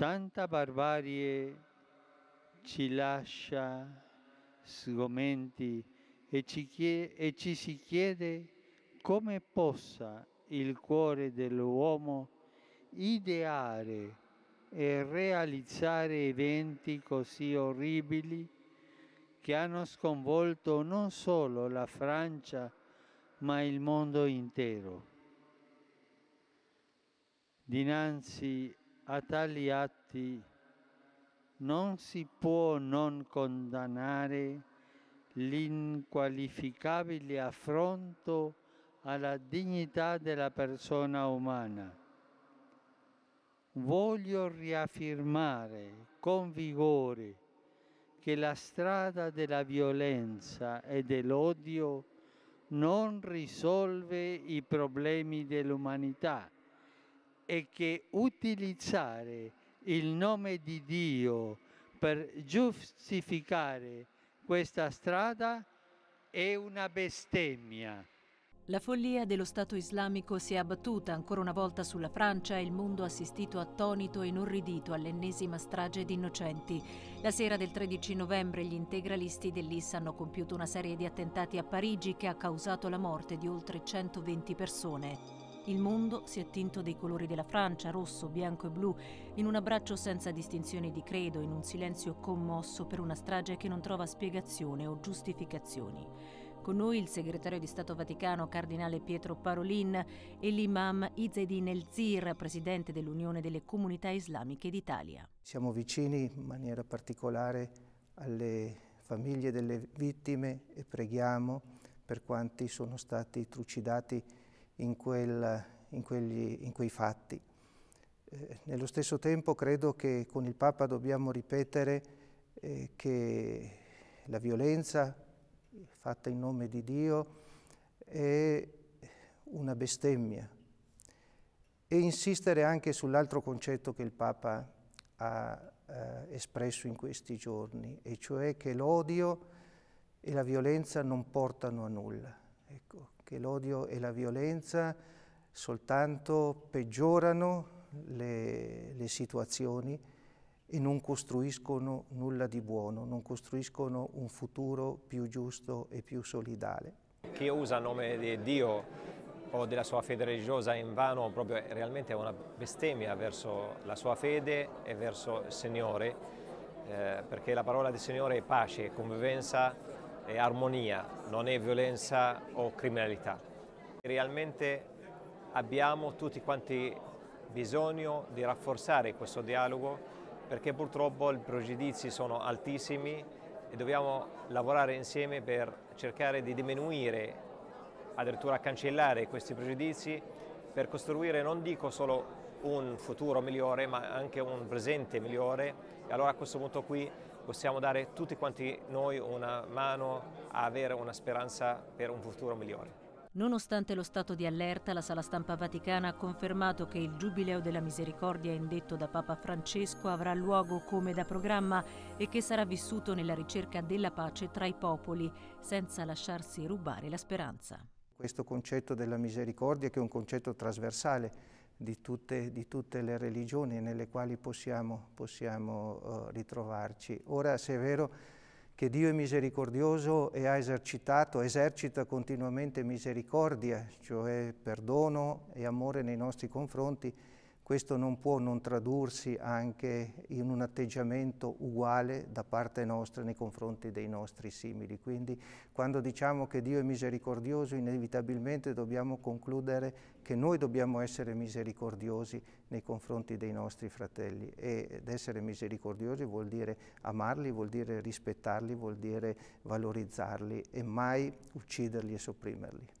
tanta barbarie ci lascia sgomenti e ci, chiede, e ci si chiede come possa il cuore dell'uomo ideare e realizzare eventi così orribili che hanno sconvolto non solo la Francia ma il mondo intero. Dinanzi a tali atti non si può non condannare l'inqualificabile affronto alla dignità della persona umana. Voglio riaffermare con vigore che la strada della violenza e dell'odio non risolve i problemi dell'umanità è che utilizzare il nome di Dio per giustificare questa strada è una bestemmia. La follia dello Stato islamico si è abbattuta ancora una volta sulla Francia e il mondo ha assistito attonito e inorridito all'ennesima strage di innocenti. La sera del 13 novembre gli integralisti dell'IS hanno compiuto una serie di attentati a Parigi che ha causato la morte di oltre 120 persone. Il mondo si è tinto dei colori della Francia, rosso, bianco e blu, in un abbraccio senza distinzioni di credo, in un silenzio commosso per una strage che non trova spiegazione o giustificazioni. Con noi il segretario di Stato Vaticano, cardinale Pietro Parolin, e l'imam Izedin el presidente dell'Unione delle Comunità Islamiche d'Italia. Siamo vicini in maniera particolare alle famiglie delle vittime e preghiamo per quanti sono stati trucidati in, quel, in, quegli, in quei fatti. Eh, nello stesso tempo credo che con il Papa dobbiamo ripetere eh, che la violenza fatta in nome di Dio è una bestemmia e insistere anche sull'altro concetto che il Papa ha eh, espresso in questi giorni, e cioè che l'odio e la violenza non portano a nulla. Ecco, che l'odio e la violenza soltanto peggiorano le, le situazioni e non costruiscono nulla di buono, non costruiscono un futuro più giusto e più solidale. Chi usa il nome di Dio o della sua fede religiosa in vano proprio è realmente è una bestemmia verso la sua fede e verso il Signore, eh, perché la parola del Signore è pace, convivenza è armonia, non è violenza o criminalità. Realmente abbiamo tutti quanti bisogno di rafforzare questo dialogo perché purtroppo i pregiudizi sono altissimi e dobbiamo lavorare insieme per cercare di diminuire, addirittura cancellare questi pregiudizi per costruire non dico solo un futuro migliore ma anche un presente migliore e allora a questo punto qui possiamo dare tutti quanti noi una mano a avere una speranza per un futuro migliore. Nonostante lo stato di allerta, la sala stampa vaticana ha confermato che il Giubileo della Misericordia indetto da Papa Francesco avrà luogo come da programma e che sarà vissuto nella ricerca della pace tra i popoli, senza lasciarsi rubare la speranza. Questo concetto della misericordia che è un concetto trasversale di tutte, di tutte, le religioni nelle quali possiamo, possiamo uh, ritrovarci. Ora, se è vero che Dio è misericordioso e ha esercitato, esercita continuamente misericordia, cioè perdono e amore nei nostri confronti, questo non può non tradursi anche in un atteggiamento uguale da parte nostra nei confronti dei nostri simili. Quindi quando diciamo che Dio è misericordioso, inevitabilmente dobbiamo concludere che noi dobbiamo essere misericordiosi nei confronti dei nostri fratelli ed essere misericordiosi vuol dire amarli, vuol dire rispettarli, vuol dire valorizzarli e mai ucciderli e sopprimerli.